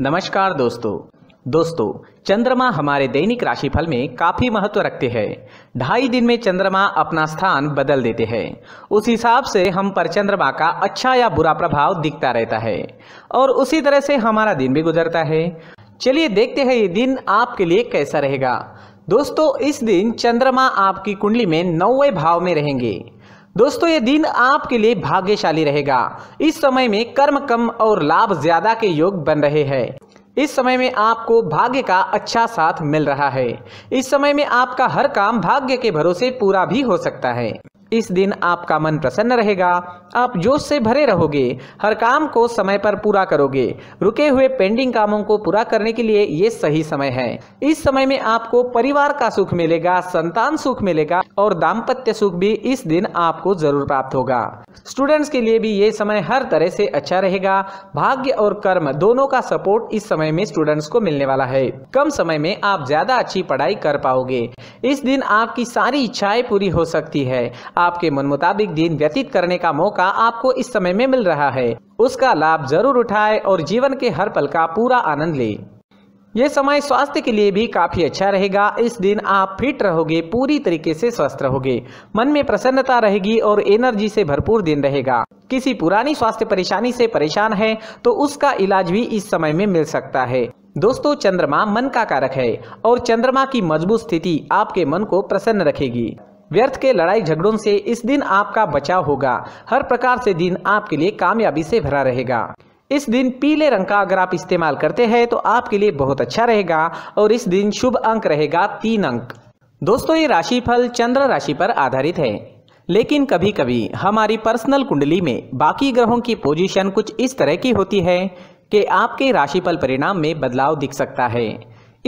नमस्कार दोस्तों दोस्तों चंद्रमा हमारे दैनिक राशिफल में काफ़ी महत्व रखते हैं ढाई दिन में चंद्रमा अपना स्थान बदल देते हैं उस हिसाब से हम पर चंद्रमा का अच्छा या बुरा प्रभाव दिखता रहता है और उसी तरह से हमारा दिन भी गुजरता है चलिए देखते हैं ये दिन आपके लिए कैसा रहेगा दोस्तों इस दिन चंद्रमा आपकी कुंडली में नौवे भाव में रहेंगे दोस्तों ये दिन आपके लिए भाग्यशाली रहेगा इस समय में कर्म कम और लाभ ज्यादा के योग बन रहे हैं इस समय में आपको भाग्य का अच्छा साथ मिल रहा है इस समय में आपका हर काम भाग्य के भरोसे पूरा भी हो सकता है इस दिन आपका मन प्रसन्न रहेगा आप जोश से भरे रहोगे हर काम को समय पर पूरा करोगे रुके हुए पेंडिंग कामों को पूरा करने के लिए ये सही समय है इस समय में आपको परिवार का सुख मिलेगा संतान सुख मिलेगा और दाम्पत्य सुख भी इस दिन आपको जरूर प्राप्त होगा स्टूडेंट्स के लिए भी ये समय हर तरह से अच्छा रहेगा भाग्य और कर्म दोनों का सपोर्ट इस समय में स्टूडेंट्स को मिलने वाला है कम समय में आप ज्यादा अच्छी पढ़ाई कर पाओगे इस दिन आपकी सारी इच्छाएं पूरी हो सकती है आपके मन मुताबिक दिन व्यतीत करने का मौका आपको इस समय में मिल रहा है उसका लाभ जरूर उठाए और जीवन के हर पल का पूरा आनंद ले ये समय स्वास्थ्य के लिए भी काफ़ी अच्छा रहेगा इस दिन आप फिट रहोगे पूरी तरीके से स्वस्थ रहोगे मन में प्रसन्नता रहेगी और एनर्जी से भरपूर दिन रहेगा किसी पुरानी स्वास्थ्य परेशानी से परेशान है तो उसका इलाज भी इस समय में मिल सकता है दोस्तों चंद्रमा मन का कारक है और चंद्रमा की मजबूत स्थिति आपके मन को प्रसन्न रखेगी व्यर्थ के लड़ाई झगड़ों से इस दिन आपका बचाव होगा हर प्रकार से दिन आपके लिए कामयाबी से भरा रहेगा इस दिन पीले रंग का अगर आप इस्तेमाल करते हैं तो आपके लिए बहुत अच्छा रहेगा और इस दिन शुभ अंक रहेगा तीन अंक दोस्तों ये राशिफल चंद्र राशि पर आधारित है लेकिन कभी कभी हमारी पर्सनल कुंडली में बाकी ग्रहों की पोजीशन कुछ इस तरह की होती है कि आपके राशिफल परिणाम में बदलाव दिख सकता है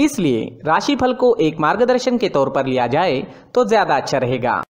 इसलिए राशिफल को एक मार्गदर्शन के तौर पर लिया जाए तो ज़्यादा अच्छा रहेगा